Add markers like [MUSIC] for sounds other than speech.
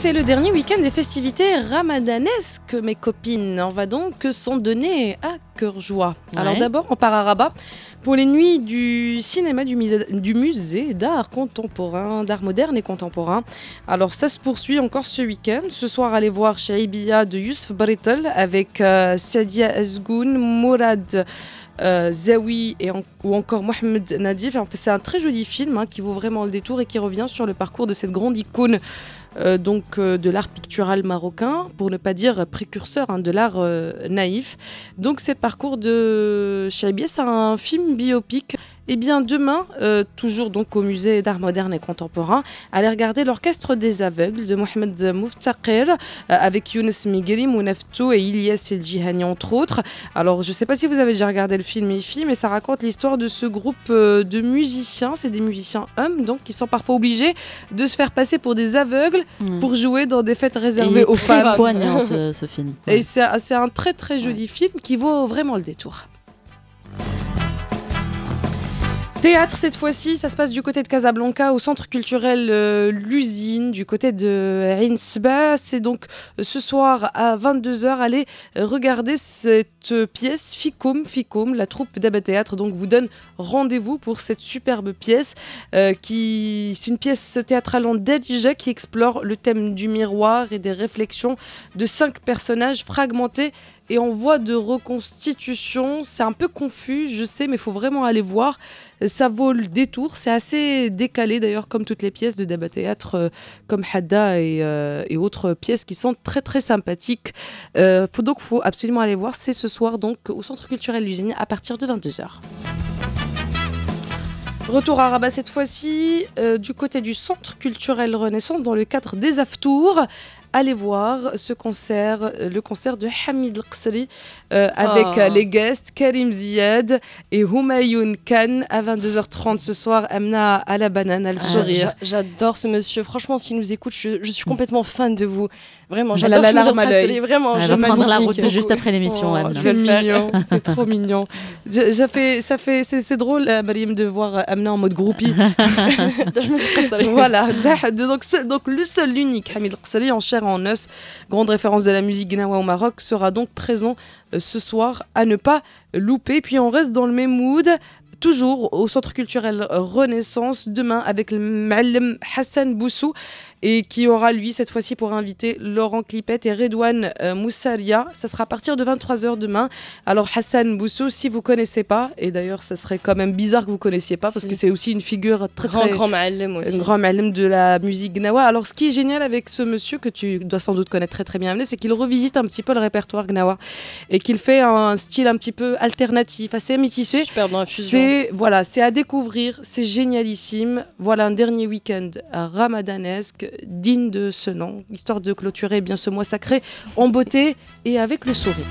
c'est le dernier week-end des festivités ramadanesques, mes copines. On va donc s'en donner à cœur joie. Alors d'abord, on part à Rabat pour les nuits du cinéma du, musée, d'art contemporain, d'art moderne et contemporain. Alors ça se poursuit encore ce week-end. Ce soir, allez voir Shaibia de Youssef Brittle avec euh, Sadia Azgoun, Mourad... Euh, Zawi et ou encore Mohamed Nadif. c'est un très joli film hein, qui vaut vraiment le détour et qui revient sur le parcours de cette grande icône euh, donc euh, de l'art pictural marocain, pour ne pas dire précurseur hein, de l'art euh, naïf. Donc c'est parcours de Chabier, c'est un film biopique. Eh bien, demain, euh, toujours donc au musée d'art moderne et contemporain, allez regarder l'orchestre des aveugles de Mohamed Mouftaqir euh, avec Younes Migri, Mounafto et Ilyas El Jihani, entre autres. Alors, je ne sais pas si vous avez déjà regardé le film IFI, mais ça raconte l'histoire de ce groupe euh, de musiciens. C'est des musiciens hommes, donc, qui sont parfois obligés de se faire passer pour des aveugles mm. pour jouer dans des fêtes réservées aux femmes. C'est Et c'est un très très joli film qui vaut vraiment le détour. Théâtre cette fois-ci, ça se passe du côté de Casablanca, au centre culturel euh, L'Usine, du côté de Rinsba. C'est donc euh, ce soir à 22h, allez euh, regarder cette pièce Ficum, Ficum, la troupe d'Abba Théâtre. Donc vous donne rendez-vous pour cette superbe pièce qui c'est une pièce théâtrale en déjà qui explore le thème du miroir et des réflexions de cinq personnages fragmentés et en voie de reconstitution. C'est un peu confus, je sais, mais il faut vraiment aller voir. Ça vaut le détour. C'est assez décalé d'ailleurs, comme toutes les pièces de débat théâtre, euh, comme Hadda euh, et, autres pièces qui sont très très sympathiques. Euh, faut, donc faut absolument aller voir. C'est ce soir donc au Centre culturel L'usine à partir de 22h. Retour à Rabat cette fois-ci, euh, du côté du Centre culturel Renaissance, dans le cadre des Aftours allez voir ce concert, euh, le concert de Hamid al euh, avec oh. euh, les guests Karim Ziyad et Humayun Khan à 22h30 ce soir. Amna à la banane, à le ah, sourire. J'adore ce monsieur. Franchement, s'il nous écoute, je, suis complètement fan de vous. Vraiment, j'adore la larme à l'œil. Vraiment, Elle va prendre la route juste après l'émission. Oh, c'est mignon, [LAUGHS] c'est trop mignon. fait, ça fait, c'est drôle, Mariam, de voir Amna en mode groupie. [LAUGHS] voilà. [LAUGHS] Donc, donc le seul, l'unique, Hamid al en chair en os, grande référence de la musique gnawa au Maroc, sera donc présent euh, ce soir à ne pas louper. Puis on reste dans le même mood toujours au Centre culturel euh, Renaissance, demain avec le Ma'alem Hassan Boussou, et qui aura, lui, cette fois-ci pour inviter Laurent Clipette et Redouane euh, Moussaria. Ça sera à partir de 23h demain. Alors, Hassan Boussou, si vous connaissez pas, et d'ailleurs, ça serait quand même bizarre que vous connaissiez pas, parce que c'est aussi une figure très, grand, très... Grand aussi. de la musique gnawa. Alors, ce qui est génial avec ce monsieur, que tu dois sans doute connaître très très bien, c'est qu'il revisite un petit peu le répertoire gnawa, et qu'il fait un style un petit peu alternatif, assez métissé. Super un fusion et voilà, c'est à découvrir, c'est génialissime. Voilà un dernier week-end ramadanesque digne de ce nom, histoire de clôturer bien ce mois sacré en beauté et avec le sourire.